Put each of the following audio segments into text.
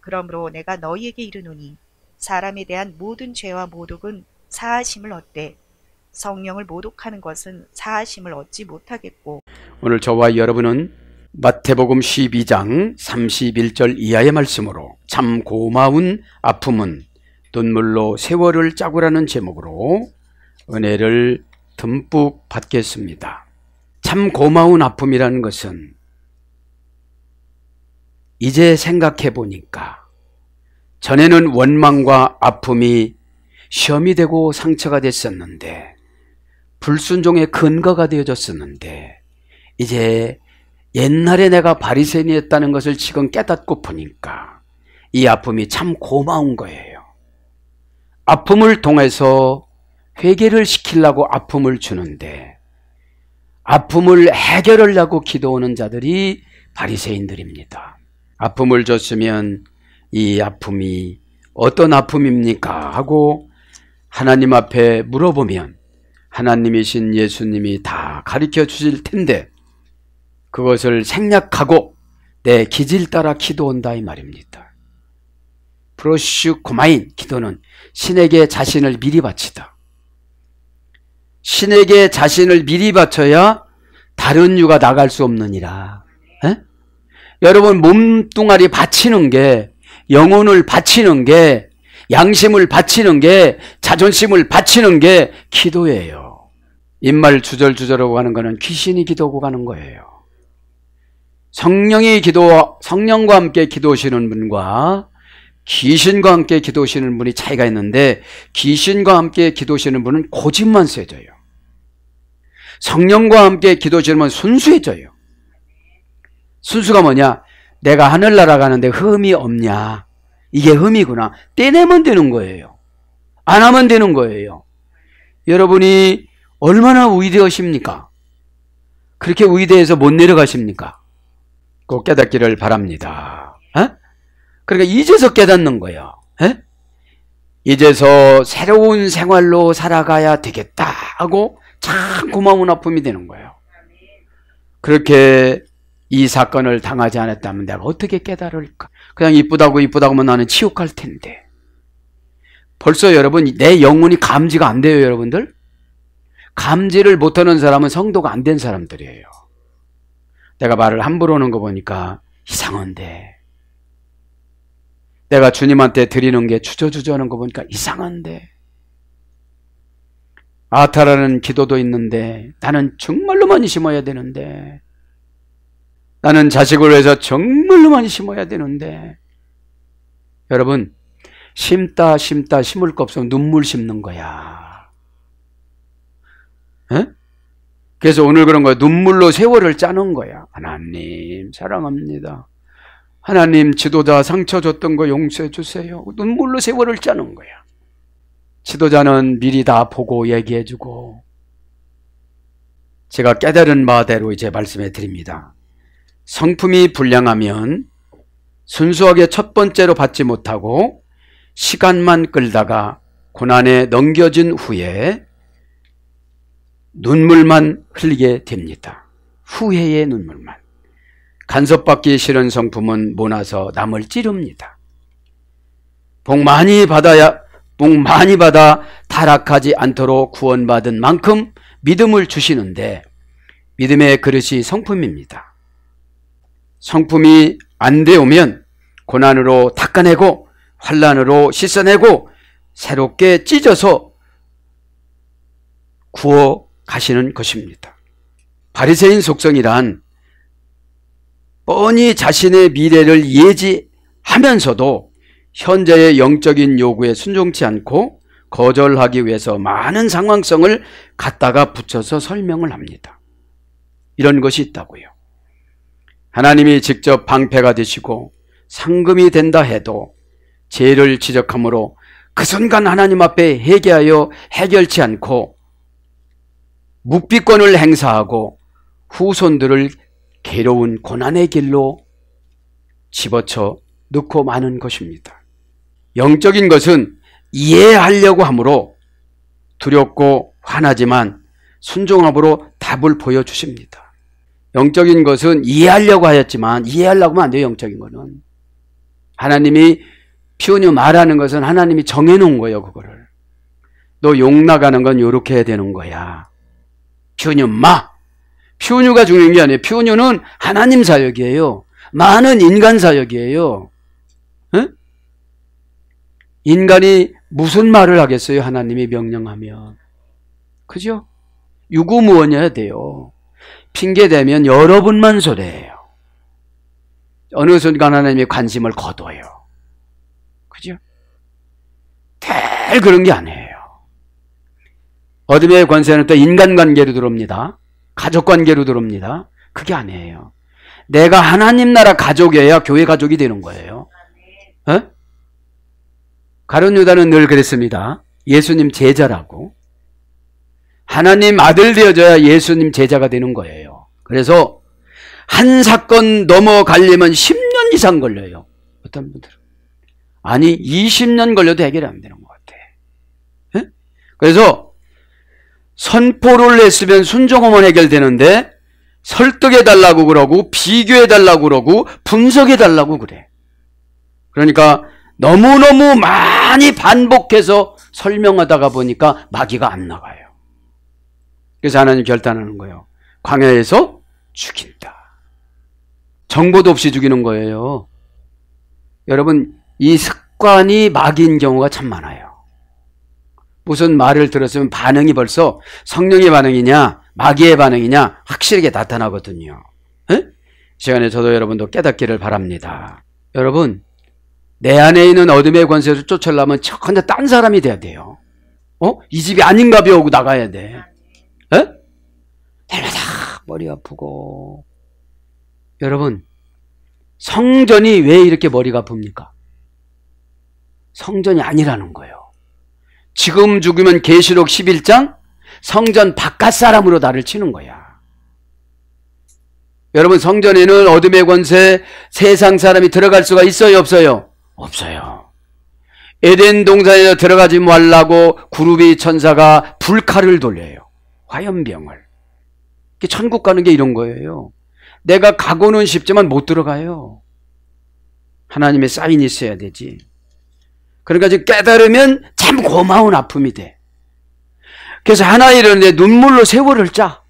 그러므로 내가 너희에게 이르노니 사람에 대한 모든 죄와 모독은 사하심을 얻되 성령을 모독하는 것은 사하심을 얻지 못하겠고 오늘 저와 여러분은 마태복음 12장 31절 이하의 말씀으로 참 고마운 아픔은 눈물로 세월을 짜고라는 제목으로 은혜를 듬뿍 받겠습니다. 참 고마운 아픔이라는 것은 이제 생각해 보니까 전에는 원망과 아픔이 시험이 되고 상처가 됐었는데 불순종의 근거가 되어졌었는데 이제 옛날에 내가 바리새인이었다는 것을 지금 깨닫고 보니까 이 아픔이 참 고마운 거예요. 아픔을 통해서 회개를 시키려고 아픔을 주는데 아픔을 해결하려고 기도하는 자들이 바리새인들입니다. 아픔을 줬으면 이 아픔이 어떤 아픔입니까? 하고 하나님 앞에 물어보면 하나님이신 예수님이 다 가르쳐 주실 텐데 그것을 생략하고 내 기질 따라 기도온다 이 말입니다. 프로슈 고마인 기도는 신에게 자신을 미리 바치다. 신에게 자신을 미리 바쳐야 다른 유가 나갈 수 없느니라. 에? 여러분 몸뚱아리 바치는 게 영혼을 바치는 게 양심을 바치는 게 자존심을 바치는 게 기도예요. 입말 주절주절하고 하는 거는 귀신이 기도하고 가는 거예요. 성령이 기도 성령과 함께 기도하시는 분과 귀신과 함께 기도하시는 분이 차이가 있는데 귀신과 함께 기도하시는 분은 고집만 세져요. 성령과 함께 기도하시는 분은 순수해져요. 순수가 뭐냐? 내가 하늘날아 가는데 흠이 없냐? 이게 흠이구나. 떼내면 되는 거예요. 안 하면 되는 거예요. 여러분이 얼마나 우대하십니까 그렇게 우위대에서 못 내려가십니까? 꼭 깨닫기를 바랍니다. 에? 그러니까 이제서 깨닫는 거예요. 에? 이제서 새로운 생활로 살아가야 되겠다 하고 참 고마운 아픔이 되는 거예요. 그렇게 이 사건을 당하지 않았다면 내가 어떻게 깨달을까? 그냥 이쁘다고 이쁘다고만 나는 치욕할 텐데. 벌써 여러분, 내 영혼이 감지가 안 돼요, 여러분들? 감지를 못하는 사람은 성도가 안 된 사람들이에요. 내가 말을 함부로 하는 거 보니까 이상한데. 내가 주님한테 드리는 게 주저주저하는 거 보니까 이상한데. 아타라는 기도도 있는데 나는 정말로 많이 심어야 되는데 나는 자식을 위해서 정말로 많이 심어야 되는데 여러분 심다 심다 심을 거 없으면 눈물 심는 거야. 에? 그래서 오늘 그런 거야. 눈물로 세월을 짜는 거야. 하나님 사랑합니다. 하나님 지도자 상처 줬던 거 용서해 주세요. 눈물로 세월을 짜는 거야. 지도자는 미리 다 보고 얘기해 주고 제가 깨달은 바대로 이제 말씀해 드립니다. 성품이 불량하면 순수하게 첫 번째로 받지 못하고 시간만 끌다가 고난에 넘겨진 후에 눈물만 흘리게 됩니다. 후회의 눈물만. 간섭받기 싫은 성품은 모나서 남을 찌릅니다. 복 많이 받아야, 복 많이 받아 타락하지 않도록 구원받은 만큼 믿음을 주시는데 믿음의 그릇이 성품입니다. 성품이 안 되오면 고난으로 닦아내고 환란으로 씻어내고 새롭게 찢어서 구워 가시는 것입니다. 바리새인 속성이란 뻔히 자신의 미래를 예지하면서도 현재의 영적인 요구에 순종치 않고 거절하기 위해서 많은 상황성을 갖다가 붙여서 설명을 합니다. 이런 것이 있다고요. 하나님이 직접 방패가 되시고 상금이 된다 해도 죄를 지적함으로 그 순간 하나님 앞에 회개하여 해결치 않고 묵비권을 행사하고 후손들을 괴로운 고난의 길로 집어쳐 넣고 마는 것입니다. 영적인 것은 이해하려고 하므로 두렵고 화나지만 순종함으로 답을 보여주십니다. 영적인 것은 이해하려고 하였지만 이해하려고 하면 안 돼요. 영적인 거는. 하나님이 피오뉴 말하는 것은 하나님이 정해놓은 거예요. 그거를. 너 욕 나가는 건이렇게 해야 되는 거야. 피오뉴 마. 피오뉴가 중요한 게 아니에요. 피오뉴는 하나님 사역이에요. 많은 인간 사역이에요. 응? 인간이 무슨 말을 하겠어요? 하나님이 명령하면. 그죠? 유구무원이어야 돼요. 핑계대면 여러분만 소리해요 어느 순간 하나님의 관심을 거둬요. 그죠? 대 그런 게 아니에요. 어둠의 권세는 또 인간관계로 들어옵니다. 가족관계로 들어옵니다. 그게 아니에요. 내가 하나님 나라 가족이어야 교회 가족이 되는 거예요. 어? 가룟 유다는 늘 그랬습니다. 예수님 제자라고. 하나님 아들 되어져야 예수님 제자가 되는 거예요. 그래서 한 사건 넘어가려면 10년 이상 걸려요. 어떤 분들은. 아니, 20년 걸려도 해결안 되는 것 같아. 예? 그래서 선포를 했으면 순종하면 해결되는데 설득해달라고 그러고 비교해달라고 그러고 분석해달라고 그래. 그러니까 너무너무 많이 반복해서 설명하다가 보니까 마귀가 안 나가요. 그래서 하나님 결단하는 거예요. 광야에서 죽인다. 정보도 없이 죽이는 거예요. 여러분, 이 습관이 막인 경우가 참 많아요. 무슨 말을 들었으면 반응이 벌써 성령의 반응이냐, 마귀의 반응이냐, 확실하게 나타나거든요. 에? 시간에 저도 여러분도 깨닫기를 바랍니다. 여러분, 내 안에 있는 어둠의 권세를 쫓으려면 척 혼자 딴 사람이 돼야 돼요. 어? 이 집이 아닌가 배우고 나가야 돼. 머리 아프고. 여러분, 성전이 왜 이렇게 머리가 아픕니까? 성전이 아니라는 거예요. 지금 죽으면 계시록 11장 성전 바깥 사람으로 나를 치는 거야. 여러분 성전에는 어둠의 권세 세상 사람이 들어갈 수가 있어요 없어요? 없어요. 에덴 동산에 들어가지 말라고 구루비 천사가 불칼을 돌려요. 화염병을. 천국 가는 게 이런 거예요. 내가 가고는 싶지만못 들어가요. 하나님의 사인이 있어야 되지. 그러니까 지금 깨달으면 참 고마운 아픔이 돼. 그래서 하나이를 내 눈물로 세월을 짜.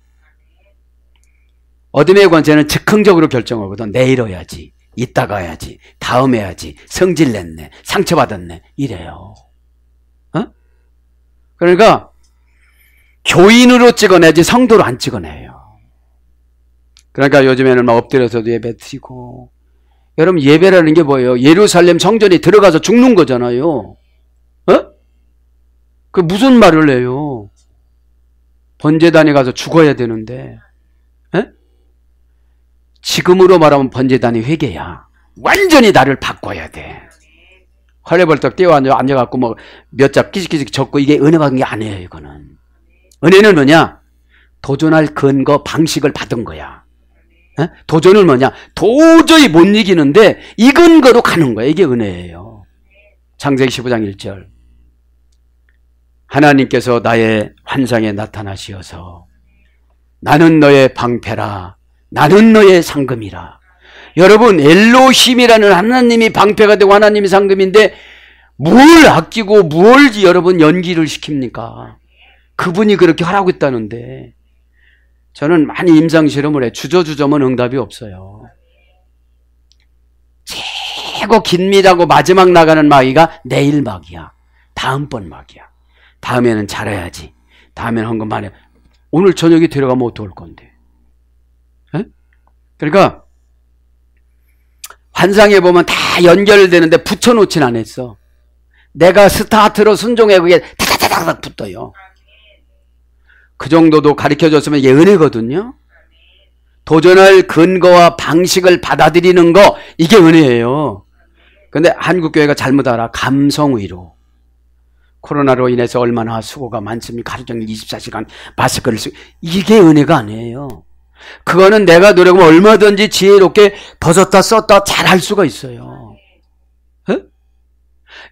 어둠의 관제는 즉흥적으로 결정하거든. 내일 어야지. 이따가 해야지. 다음에 해야지. 성질 냈네. 상처받았네. 이래요. 어? 그러니까, 교인으로 찍어내지 성도로 안 찍어내요. 그러니까 요즘에는 막 엎드려서도 예배 드리고 여러분 예배라는 게 뭐예요? 예루살렘 성전에 들어가서 죽는 거잖아요. 어? 그 무슨 말을 해요? 번제단에 가서 죽어야 되는데 에? 어? 지금으로 말하면 번제단이 회개야. 완전히 나를 바꿔야 돼. 헐레벌떡 뛰어앉아 갖고 뭐몇잡 끼직끼직 적고 이게 은혜 받은 게 아니에요. 이거는 은혜는 뭐냐? 도전할 근거 방식을 받은 거야. 어? 도전을 뭐냐? 도저히 못 이기는데 이건 거로 가는 거야. 이게 은혜예요. 창세기 15장 1절. 하나님께서 나의 환상에 나타나시어서 나는 너의 방패라 나는 너의 상금이라 여러분 엘로힘이라는 하나님이 방패가 되고 하나님이 상금인데 뭘 아끼고 뭘 여러분 연기를 시킵니까? 그분이 그렇게 하라고 했다는데 저는 많이 임상실험을 해. 주저주저면 응답이 없어요. 최고 긴밀하고 마지막 나가는 마귀가 내일 마귀야. 다음번 마귀야. 다음에는 잘해야지. 다음엔 헌금 많이. 오늘 저녁에 데려가면 어떡할 건데. 에? 그러니까, 환상에 보면 다 연결되는데 붙여놓진 않았어. 내가 스타트로 순종해 그게 다다다닥 붙어요. 그 정도도 가르쳐 줬으면 이게 은혜거든요. 도전할 근거와 방식을 받아들이는 거 이게 은혜예요. 근데 한국 교회가 잘못 알아. 감성 의로. 코로나로 인해서 얼마나 수고가 많습니까? 하루 종일 24시간 마스크를 쓰고 이게 은혜가 아니에요. 그거는 내가 노력하면 얼마든지 지혜롭게 벗었다 썼다 잘 할 수가 있어요.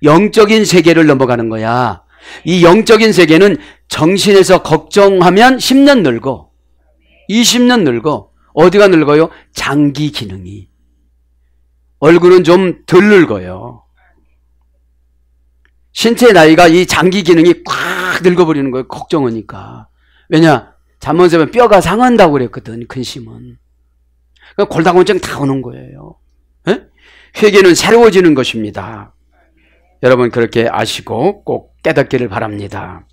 영적인 세계를 넘어가는 거야. 이 영적인 세계는 정신에서 걱정하면 10년 늘고 20년 늘고 어디가 늙어요? 장기 기능이. 얼굴은 좀 덜 늙어요. 신체 나이가 이 장기 기능이 꽉 늙어버리는 거예요. 걱정하니까. 왜냐? 잠원자면 뼈가 상한다고 그랬거든, 근심은. 그러니까 골다공증 다 오는 거예요. 예? 회개는 새로워지는 것입니다. 여러분 그렇게 아시고 꼭 깨닫기를 바랍니다.